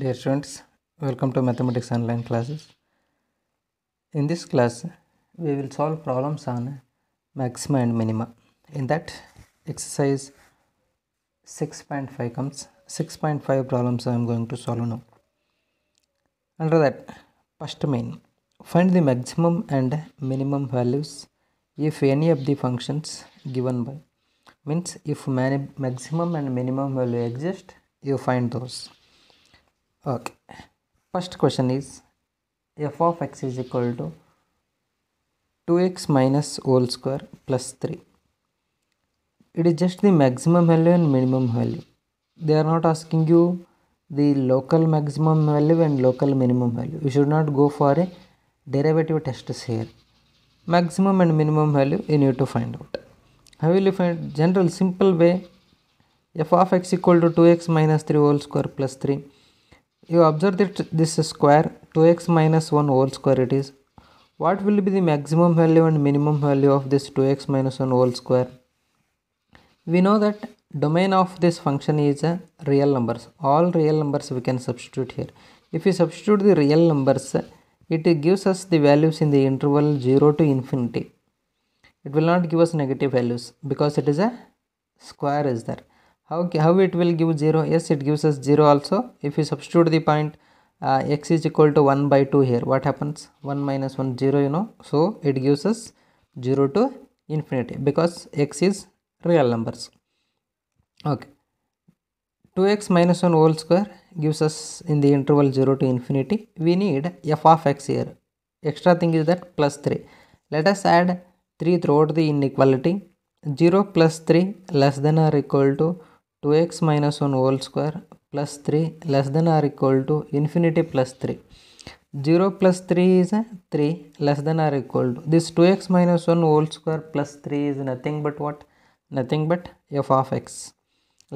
Dear students, welcome to Mathematics Online classes. In this class, we will solve problems on maxima and minima. In that exercise 6.5 comes, 6.5 problems I am going to solve now. Under that, first main, find the maximum and minimum values if any of the functions given by means if maximum and minimum value exist you find those okay first question is F of X is equal to two X minus whole square plus three it is just the maximum value and minimum value they are not asking you the local maximum value and local minimum value you should not go for a derivative test here maximum and minimum value you need to find out how will you find general simple way F of x equal to two X minus three whole square plus three you observe that this square 2x minus 1 whole square it is what will be the maximum value and minimum value of this 2x minus 1 whole square we know that domain of this function is a real numbers all real numbers we can substitute here if we substitute the real numbers it gives us the values in the interval 0 to infinity it will not give us negative values because it is a square is there how, how it will give 0? Yes, it gives us 0 also. If you substitute the point uh, x is equal to 1 by 2 here, what happens? 1 minus 1, 0, you know. So, it gives us 0 to infinity because x is real numbers. Okay. 2x minus 1 whole square gives us in the interval 0 to infinity. We need f of x here. Extra thing is that plus 3. Let us add 3 throughout the inequality. 0 plus 3 less than or equal to 2x minus 1 whole square plus 3 less than or equal to infinity plus 3. 0 plus 3 is 3 less than or equal to this 2x minus 1 whole square plus 3 is nothing but what? Nothing but f of x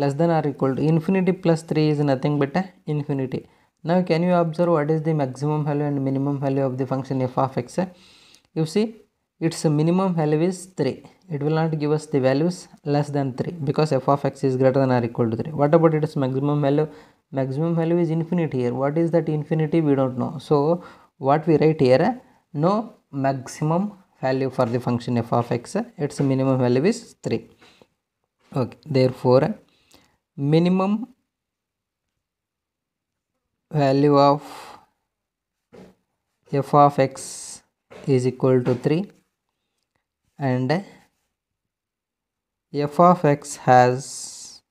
less than or equal to infinity plus 3 is nothing but infinity. Now can you observe what is the maximum value and minimum value of the function f of x? You see its minimum value is 3 it will not give us the values less than 3 because f of x is greater than or equal to 3 what about its maximum value maximum value is infinity here what is that infinity we don't know so what we write here no maximum value for the function f of x its minimum value is 3 okay therefore minimum value of f of x is equal to 3 and f of x has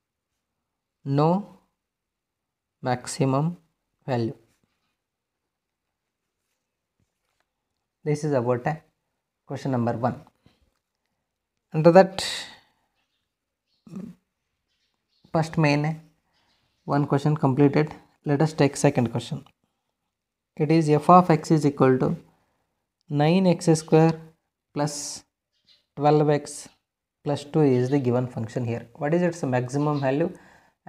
no maximum value. This is about a question number 1. Under that first main one question completed. Let us take second question. It is f of x is equal to 9x square plus 12x plus 2 is the given function here what is its maximum value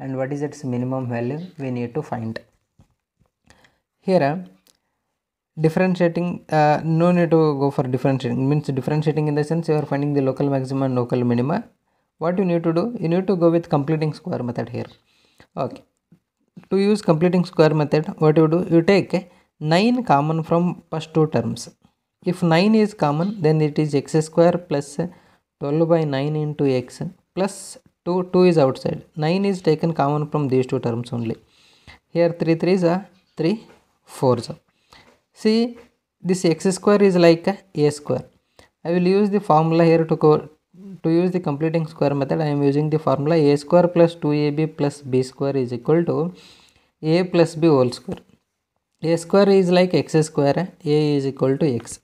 and what is its minimum value we need to find here differentiating uh, no need to go for differentiating means differentiating in the sense you are finding the local maximum, and local minima what you need to do you need to go with completing square method here okay to use completing square method what you do you take 9 common from first two terms if 9 is common then it is x square plus 12 by 9 into x plus 2 2 is outside 9 is taken common from these two terms only here 3 3 is a 3 4 is see this x square is like a, a square i will use the formula here to go to use the completing square method i am using the formula a square plus 2ab plus b square is equal to a plus b whole square a square is like x square a is equal to x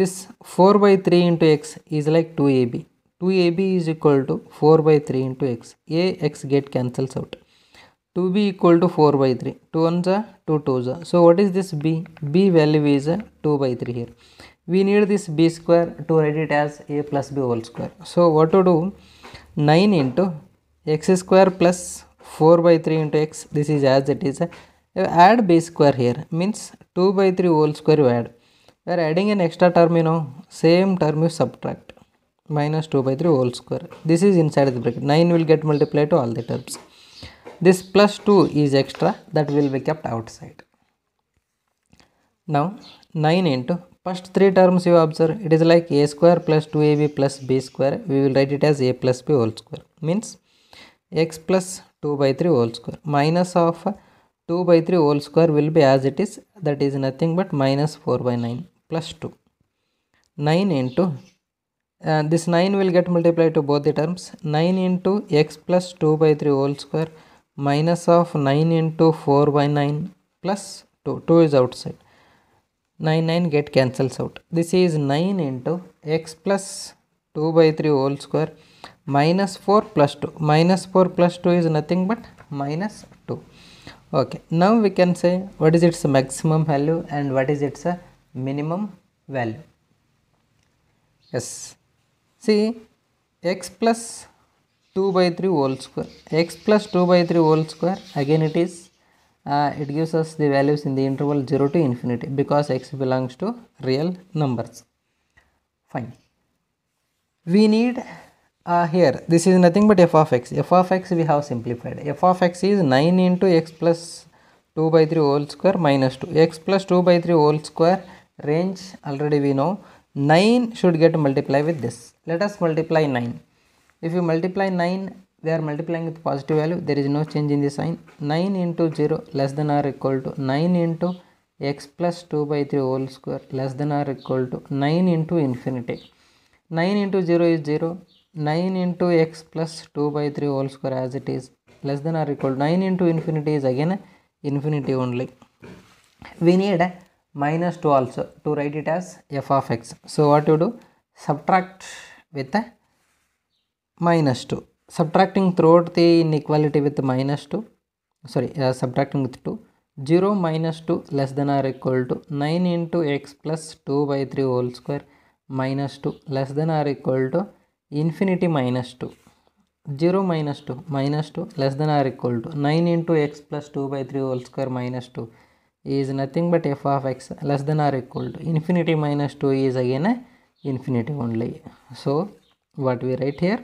this 4 by 3 into x is like 2ab 2ab is equal to 4 by 3 into x. a x get cancels out. 2b equal to 4 by 3. 2 ones are 2 twos are. So what is this b? b value is 2 by 3 here. We need this b square to write it as a plus b whole square. So what to do? 9 into x square plus 4 by 3 into x. This is as it is. Add b square here means 2 by 3 whole square you add. We are adding an extra term you know. Same term you subtract. minus 2 by 3 whole square. This is inside the bracket. 9 will get multiplied to all the terms. This plus 2 is extra that will be kept outside. Now 9 into first 3 terms you observe it is like a square plus 2ab plus b square. We will write it as a plus b whole square means x plus 2 by 3 whole square minus of 2 by 3 whole square will be as it is that is nothing but minus 4 by 9 plus 2. 9 into and this 9 will get multiplied to both the terms 9 into x plus 2 by 3 whole square minus of 9 into 4 by 9 plus 2 2 is outside 9 9 get cancels out this is 9 into x plus 2 by 3 whole square minus 4 plus 2 minus 4 plus 2 is nothing but minus 2 okay now we can say what is its maximum value and what is its minimum value yes See x plus 2 by 3 whole square x plus 2 by 3 whole square again it is uh, it gives us the values in the interval 0 to infinity because x belongs to real numbers fine we need uh, here this is nothing but f of x f of x we have simplified f of x is 9 into x plus 2 by 3 whole square minus 2 x plus 2 by 3 whole square range already we know 9 should get multiplied with this. Let us multiply 9. If you multiply 9, we are multiplying with positive value. There is no change in the sign. 9 into 0 less than or equal to 9 into x plus 2 by 3 whole square less than or equal to 9 into infinity. 9 into 0 is 0. 9 into x plus 2 by 3 whole square as it is less than or equal to 9 into infinity is again infinity only. We need minus 2 also to write it as f of x. So what you do? Subtract with a minus 2. Subtracting throughout the inequality with minus 2. Sorry, uh, subtracting with 2. 0 minus 2 less than or equal to 9 into x plus 2 by 3 whole square minus 2 less than or equal to infinity minus 2. 0 minus 2 minus 2 less than or equal to 9 into x plus 2 by 3 whole square minus 2 is nothing but f of x less than or equal to infinity minus 2 is again a infinity only. So what we write here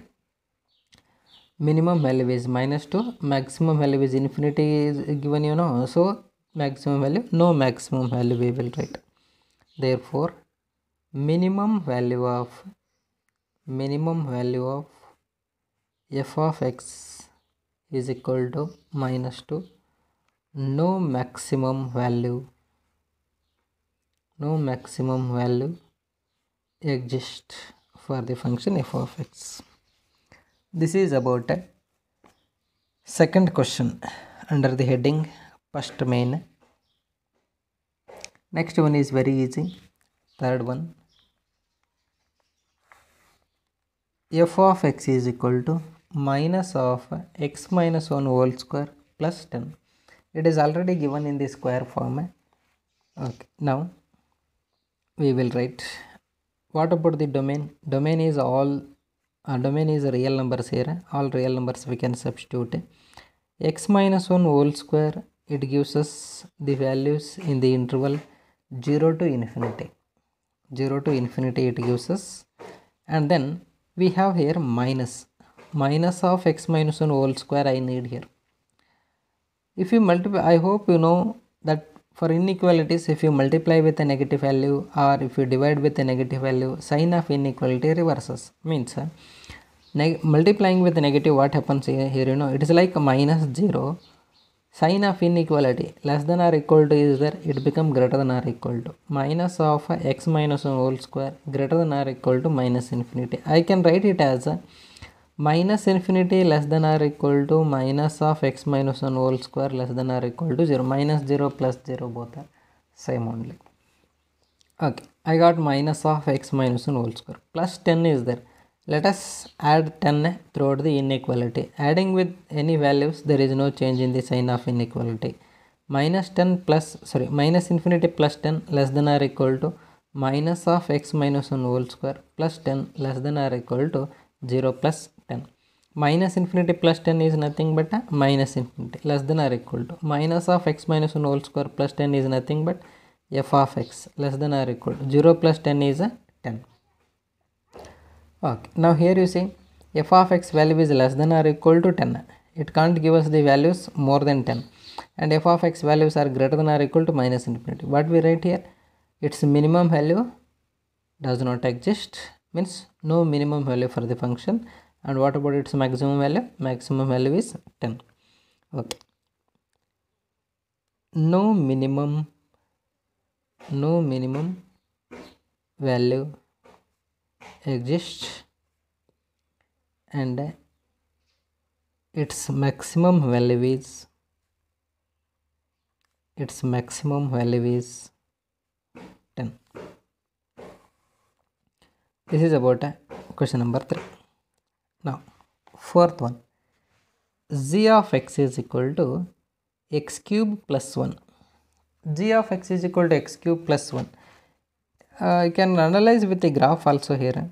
minimum value is minus 2 maximum value is infinity is given you know so maximum value no maximum value we will write therefore minimum value of minimum value of f of x is equal to minus 2 no maximum value no maximum value exists for the function f of x this is about a second question under the heading first main next one is very easy third one f of x is equal to minus of x minus 1 whole square plus 10 it is already given in the square format okay now we will write what about the domain domain is all uh, domain is real numbers here all real numbers we can substitute x minus 1 whole square it gives us the values in the interval 0 to infinity 0 to infinity it gives us and then we have here minus minus of x minus 1 whole square I need here if you multiply i hope you know that for inequalities if you multiply with a negative value or if you divide with a negative value sign of inequality reverses means uh, multiplying with negative what happens here, here you know it is like minus 0 sign of inequality less than or equal to is there it become greater than or equal to minus of x minus 1 whole square greater than or equal to minus infinity i can write it as a uh, minus infinity less than or equal to minus of x minus 1 whole square less than or equal to 0 minus 0 plus 0 both are same only okay I got minus of x minus 1 whole square plus 10 is there let us add 10 throughout the inequality adding with any values there is no change in the sign of inequality minus 10 plus sorry minus infinity plus 10 less than or equal to minus of x minus 1 whole square plus 10 less than or equal to 0 plus minus infinity plus 10 is nothing but minus infinity less than or equal to minus of x minus 1 whole square plus 10 is nothing but f of x less than or equal to 0 plus 10 is 10 okay now here you see f of x value is less than or equal to 10 it can't give us the values more than 10 and f of x values are greater than or equal to minus infinity what we write here its minimum value does not exist means no minimum value for the function and what about its maximum value maximum value is 10 okay no minimum no minimum value exists and its maximum value is its maximum value is 10 this is about question number 3 now, fourth one, g of x is equal to x cube plus 1. g of x is equal to x cube plus 1. Uh, you can analyze with a graph also here.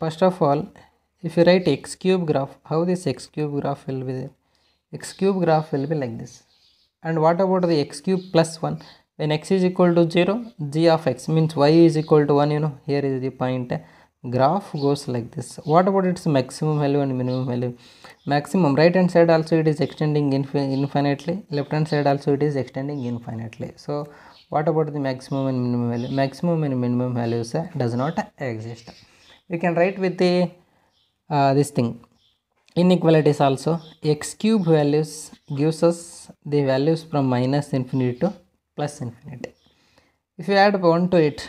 First of all, if you write x cube graph, how this x cube graph will be there? x cube graph will be like this. And what about the x cube plus 1? When x is equal to 0, g of x means y is equal to 1, you know, here is the point graph goes like this what about its maximum value and minimum value maximum right hand side also it is extending infinitely left hand side also it is extending infinitely so what about the maximum and minimum value maximum and minimum values uh, does not exist we can write with the uh, this thing inequalities also x cube values gives us the values from minus infinity to plus infinity if you add 1 to it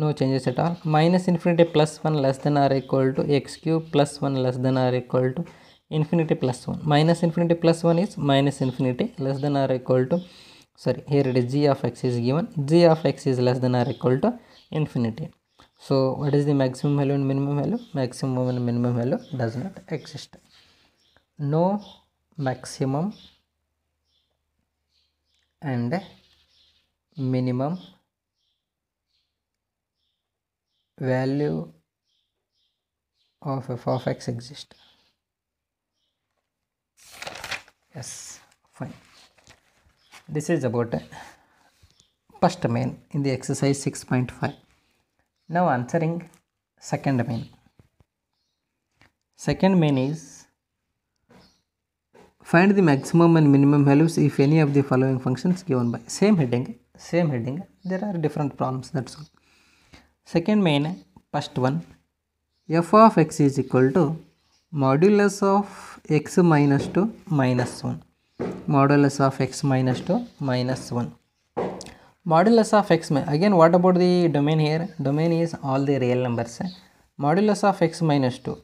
no changes at all minus infinity plus 1 less than or equal to x cube plus 1 less than or equal to infinity plus 1 minus infinity plus 1 is minus infinity less than or equal to sorry here it is g of x is given g of x is less than or equal to infinity so what is the maximum value and minimum value maximum and minimum value does not exist no maximum and minimum value of f of x exist yes fine this is about uh, first main in the exercise 6.5 now answering second main second main is find the maximum and minimum values if any of the following functions given by same heading same heading there are different problems that's all Second main है first one F of X is equal to modulus of X minus two minus one module of X minus two minus one modulus of X में again what about the domain here domain is all the real numbers modulus of X minus two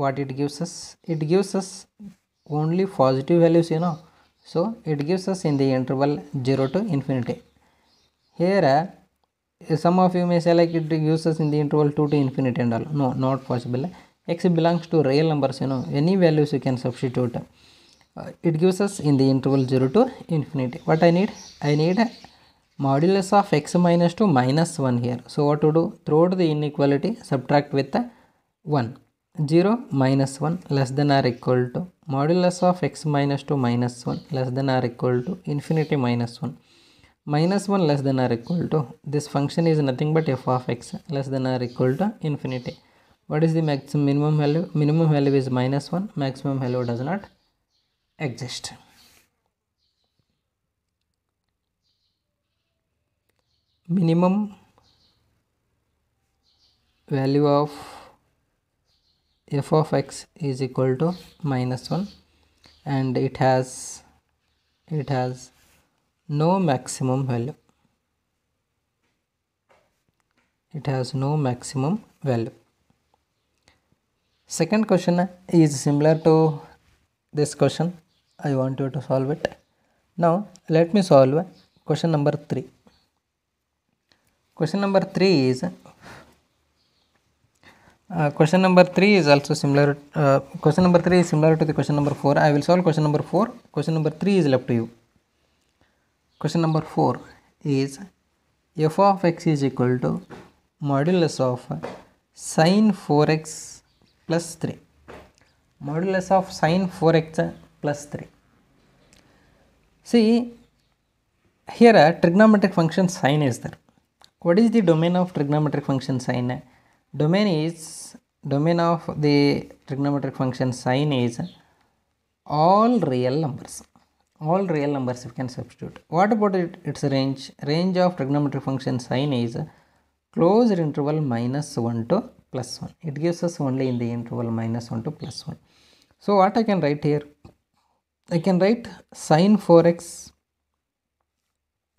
what it gives us it gives us only positive values you know so it gives us in the interval 0 to infinity here Eh, some of you may say like it uses in the interval 2 to infinity. and all no not possible x belongs to real numbers you know any values you can substitute uh, it gives us in the interval 0 to infinity what i need i need modulus of x minus 2 minus 1 here so what to do out the inequality subtract with the 1 0 minus 1 less than or equal to modulus of x minus 2 minus 1 less than or equal to infinity minus 1 minus 1 less than or equal to this function is nothing but f of x less than or equal to infinity what is the maximum minimum value minimum value is minus 1 maximum value does not exist minimum value of f of x is equal to minus 1 and it has it has no maximum value it has no maximum value second question is similar to this question i want you to solve it now let me solve question number 3 question number 3 is uh, question number 3 is also similar uh, question number 3 is similar to the question number 4 i will solve question number 4 question number 3 is left to you Question number 4 is f of x is equal to modulus of sine 4x plus 3. Modulus of sine 4x plus 3. See, here a trigonometric function sine is there. What is the domain of trigonometric function sine? Domain is, domain of the trigonometric function sine is all real numbers all real numbers you can substitute. What about it, its range? Range of trigonometric function sine is closed interval minus 1 to plus 1. It gives us only in the interval minus 1 to plus 1. So what I can write here? I can write sine 4x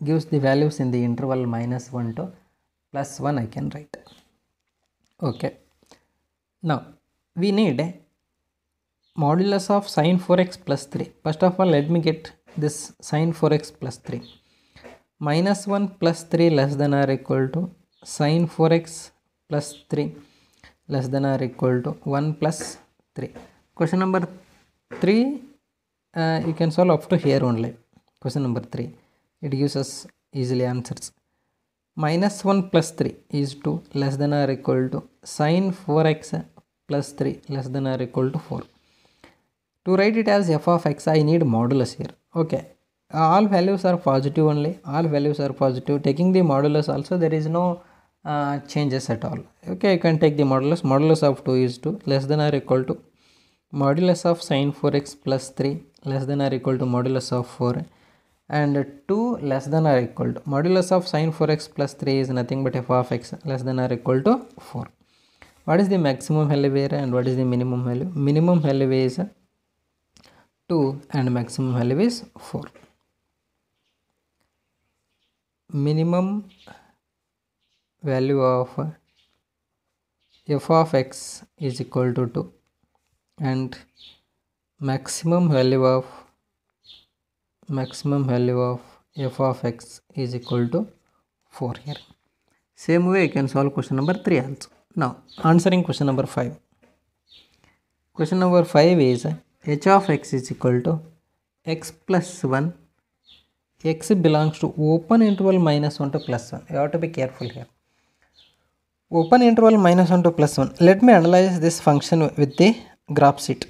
gives the values in the interval minus 1 to plus 1 I can write. Okay. Now we need modulus of sine 4x plus 3 first of all let me get this sine 4x plus 3 minus 1 plus 3 less than or equal to sine 4x plus 3 less than or equal to 1 plus 3 question number 3 uh, you can solve up to here only question number 3 it gives us easily answers minus 1 plus 3 is 2 less than or equal to sine 4x plus 3 less than or equal to 4 to write it as f of x, I need modulus here. Okay, uh, all values are positive only, all values are positive. Taking the modulus also, there is no uh, changes at all. Okay, you can take the modulus. Modulus of 2 is 2, less than or equal to modulus of sine 4x plus 3 less than or equal to modulus of 4 and 2 less than or equal to modulus of sine 4x plus 3 is nothing but f of x less than or equal to 4. What is the maximum value here and what is the minimum value? Minimum value is 2 and maximum value is 4 minimum value of f of x is equal to 2 and maximum value of maximum value of f of x is equal to 4 here same way you can solve question number 3 also now answering question number 5 question number 5 is h of x is equal to x plus 1 x belongs to open interval minus 1 to plus 1 you have to be careful here open interval minus 1 to plus 1 let me analyze this function with the graph sheet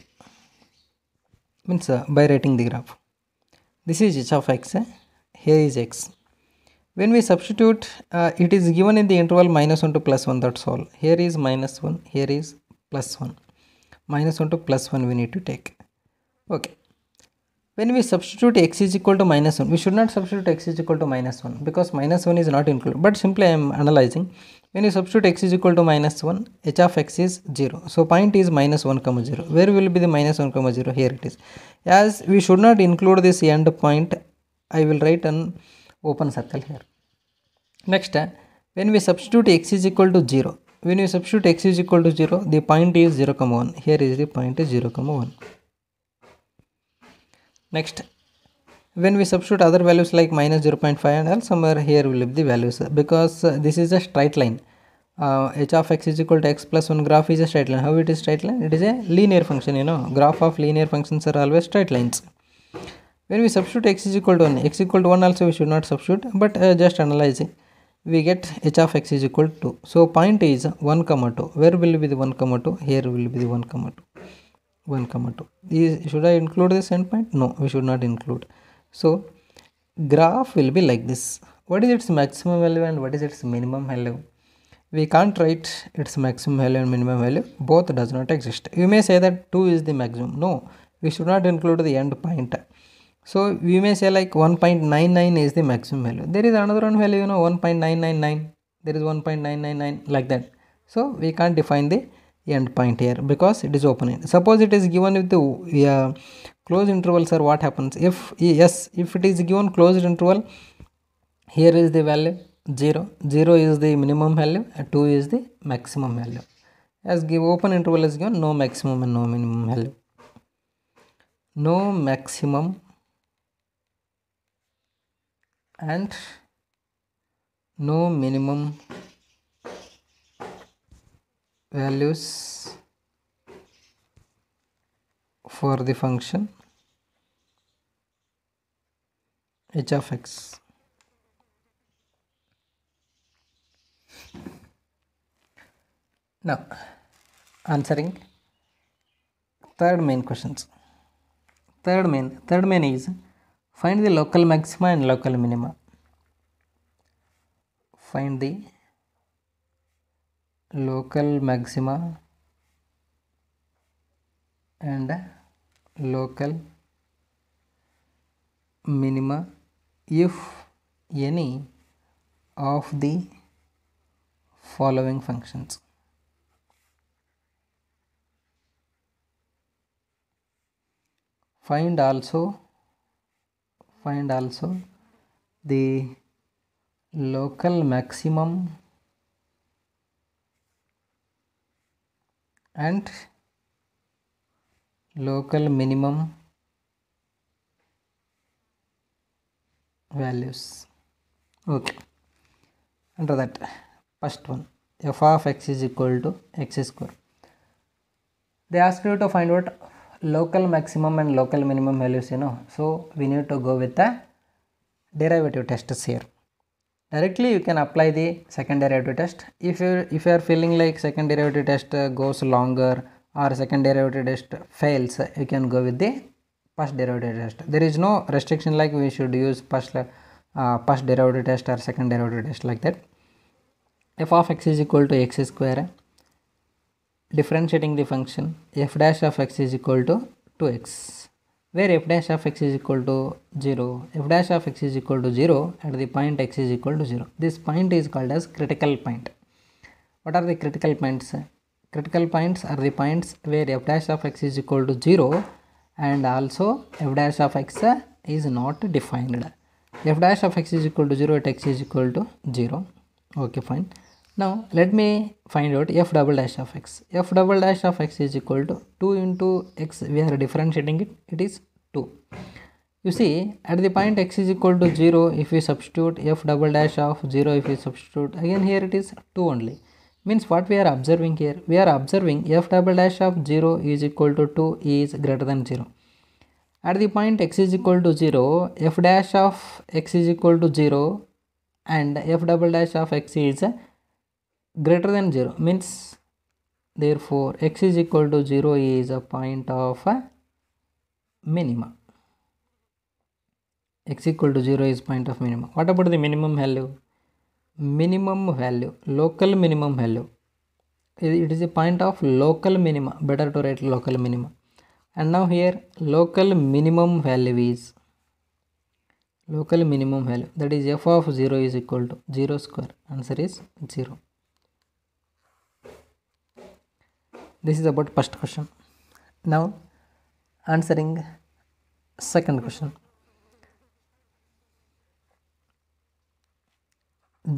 means uh, by writing the graph this is h of x eh? here is x when we substitute uh, it is given in the interval minus 1 to plus 1 that's all here is minus 1 here is plus 1 minus 1 to plus 1 we need to take Okay. When we substitute x is equal to minus 1, we should not substitute x is equal to minus 1 because minus 1 is not included. But simply I am analyzing. When you substitute x is equal to minus 1, h of x is 0. So point is minus 1 comma 0. Where will be the minus 1 comma 0? Here it is. As we should not include this end point, I will write an open circle here. Next, uh, when we substitute x is equal to 0, when you substitute x is equal to 0, the point is 0 comma 1. Here is the point is 0 comma 1. Next, when we substitute other values like minus 0.5 and L, somewhere here we leave the values because uh, this is a straight line. Uh, h of x is equal to x plus 1 graph is a straight line. How it is straight line? It is a linear function, you know. Graph of linear functions are always straight lines. When we substitute x is equal to 1, x equal to 1 also we should not substitute but uh, just analyzing. We get h of x is equal to 2. So point is 1 comma 2. Where will be the 1 comma 2? Here will be the 1 comma 2. 1 comma 2 is should i include this endpoint no we should not include so graph will be like this what is its maximum value and what is its minimum value we can't write its maximum value and minimum value both does not exist you may say that 2 is the maximum no we should not include the end point so we may say like 1.99 is the maximum value there is another one value you know 1.999 there is 1.999 like that so we can't define the end point here because it is open suppose it is given with the uh, closed interval sir what happens if yes if it is given closed interval here is the value 0 0 is the minimum value 2 is the maximum value as give open interval is given no maximum and no minimum value no maximum and no minimum values for the function h of x. Now, answering third main questions. Third main, third main is find the local maxima and local minima. Find the local maxima and local minima if any of the following functions find also find also the local maximum and local minimum values okay under that first one f of x is equal to x square they ask you to find out local maximum and local minimum values you know so we need to go with the derivative tests here directly you can apply the second derivative test if you if you are feeling like second derivative test goes longer or second derivative test fails you can go with the first derivative test there is no restriction like we should use first uh, first derivative test or second derivative test like that f of x is equal to x square differentiating the function f dash of x is equal to 2x where f dash of x is equal to 0, f dash of x is equal to 0 at the point x is equal to 0. This point is called as critical point. What are the critical points? Critical points are the points where f dash of x is equal to 0 and also f dash of x is not defined. f dash of x is equal to 0 at x is equal to 0. Okay, fine. Now let me find out f double dash of x. f double dash of x is equal to 2 into x we are differentiating it, it is 2. You see at the point x is equal to 0 if we substitute f double dash of 0 if we substitute again here it is 2 only. Means what we are observing here? We are observing f double dash of 0 is equal to 2 is greater than 0 at the point x is equal to 0 f dash of x is equal to 0 and f double dash of x is greater than 0 means therefore x is equal to 0 is a point of a minima x equal to 0 is point of minimum what about the minimum value minimum value local minimum value it is a point of local minima better to write local minima and now here local minimum value is local minimum value that is f of 0 is equal to 0 square answer is 0 this is about first question now answering second question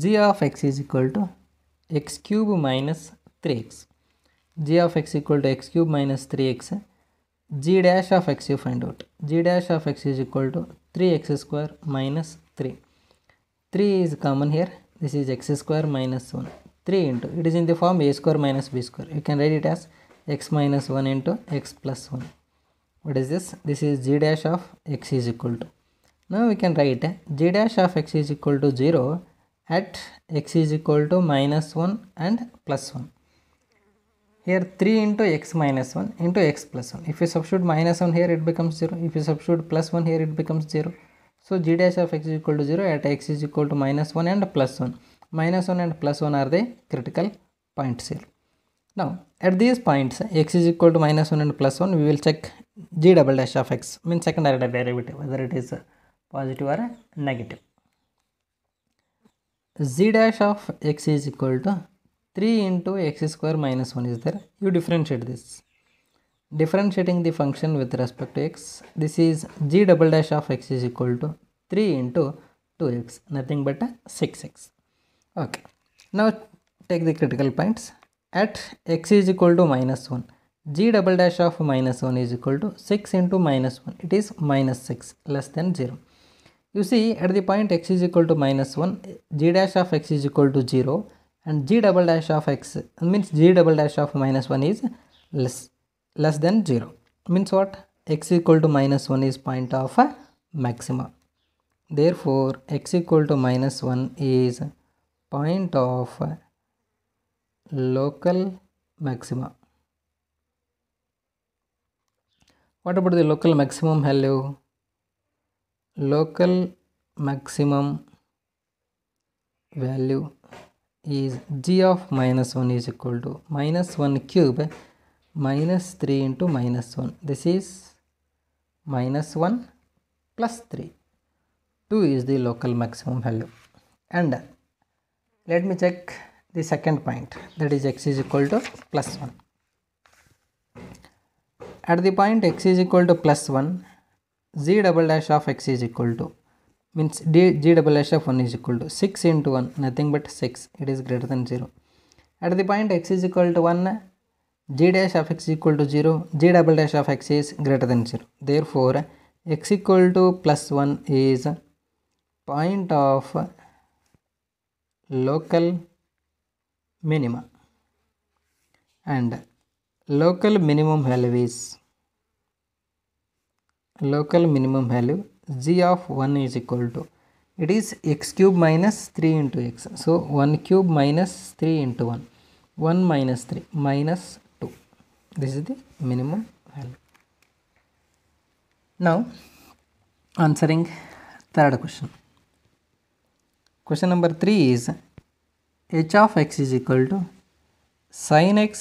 g of x is equal to x cube minus 3x g of x equal to x cube minus 3x g dash of x you find out g dash of x is equal to 3x square minus 3 3 is common here this is x square minus 1 3 into it is in the form a square minus b square you can write it as x minus 1 into x plus 1 what is this this is g dash of x is equal to now we can write g dash of x is equal to 0 at x is equal to minus 1 and plus 1 here 3 into x minus 1 into x plus 1 if you substitute minus 1 here it becomes 0 if you substitute plus 1 here it becomes 0 so g dash of x is equal to 0 at x is equal to minus 1 and plus 1 minus 1 and plus 1 are the critical points here. Now at these points x is equal to minus 1 and plus 1 we will check g double dash of x means order derivative whether it is positive or negative. z dash of x is equal to 3 into x square minus 1 is there you differentiate this differentiating the function with respect to x this is g double dash of x is equal to 3 into 2x nothing but 6x okay now take the critical points at x is equal to minus 1 g double dash of minus 1 is equal to 6 into minus 1 it is minus 6 less than 0 you see at the point x is equal to minus 1 g dash of x is equal to 0 and g double dash of x means g double dash of minus 1 is less less than 0 means what x equal to minus 1 is point of a maxima therefore x equal to minus 1 is point of local maxima. What about the local maximum hello? Local maximum value is g of minus 1 is equal to minus 1 cube minus 3 into minus 1. This is minus 1 plus 3. 2 is the local maximum value. And let me check the second point that is x is equal to plus 1 at the point x is equal to plus 1 z double dash of x is equal to means d, g double dash of 1 is equal to 6 into 1 nothing but 6 it is greater than 0 at the point x is equal to 1 g dash of x is equal to 0 g double dash of x is greater than 0 therefore x equal to plus 1 is point of local minima and local minimum value is local minimum value g of 1 is equal to it is x cube minus 3 into x so 1 cube minus 3 into 1 1 minus 3 minus 2 this is the minimum value now answering third question question number 3 is h of x is equal to sin x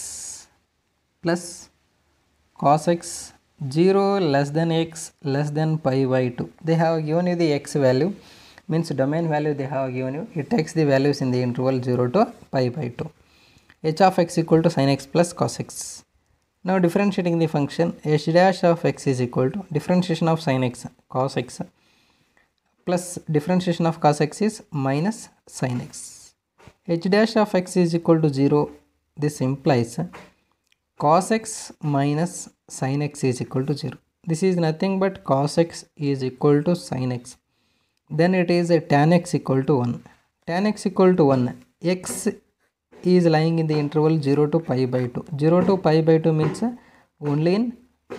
plus cos x 0 less than x less than pi by 2 they have given you the x value means domain value they have given you it takes the values in the interval 0 to pi by 2 h of x equal to sin x plus cos x now differentiating the function h dash of x is equal to differentiation of sin x cos x plus differentiation of cos x is minus sin x h dash of x is equal to 0 this implies cos x minus sin x is equal to 0 this is nothing but cos x is equal to sin x then it is a tan x equal to 1 tan x equal to 1 x is lying in the interval 0 to pi by 2 0 to pi by 2 means only in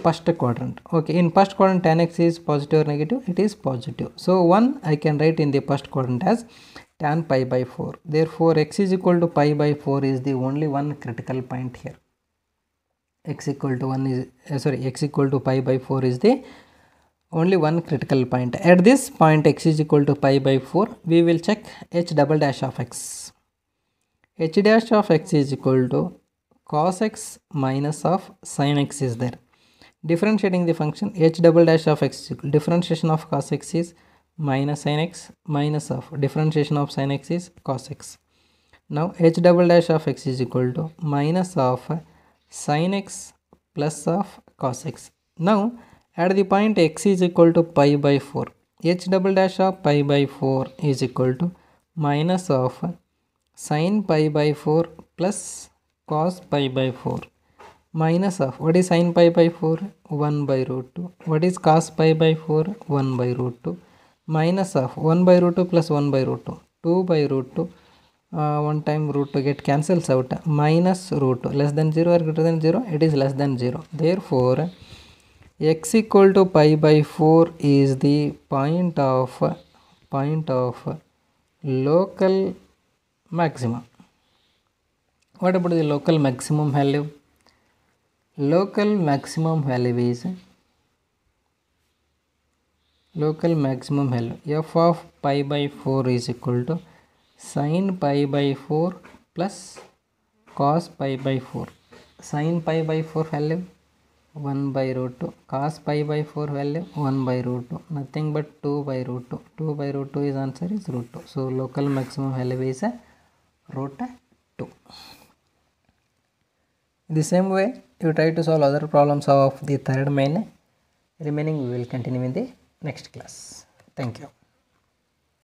first quadrant okay in first quadrant tan x is positive or negative it is positive so 1 i can write in the first quadrant as tan pi by 4. Therefore, x is equal to pi by 4 is the only one critical point here. x equal to 1 is uh, sorry x equal to pi by 4 is the only one critical point. At this point x is equal to pi by 4 we will check h double dash of x. h dash of x is equal to cos x minus of sin x is there. Differentiating the function h double dash of x differentiation of cos x is minus sin x minus of differentiation of sin x is cos x. Now h double dash of x is equal to minus of sin x plus of cos x. Now at the point x is equal to pi by 4 h double dash of pi by 4 is equal to minus of sine pi by 4 plus cos pi by 4 minus of what is sine pi by 4 1 by root 2 what is cos pi by 4 1 by root 2 minus of 1 by root 2 plus 1 by root 2 2 by root 2 uh, 1 time root 2 get cancels out minus root 2 less than 0 or greater than 0 it is less than 0 therefore x equal to pi by 4 is the point of point of local maximum what about the local maximum value local maximum value is local maximum value f of pi by 4 is equal to sin pi by 4 plus cos pi by 4 sin pi by 4 value 1 by root 2 cos pi by 4 value 1 by root 2 nothing but 2 by root 2 2 by root 2 is answer is root 2 so local maximum value is a root 2 the same way you try to solve other problems of the third main remaining we will continue in the next class. Thank you.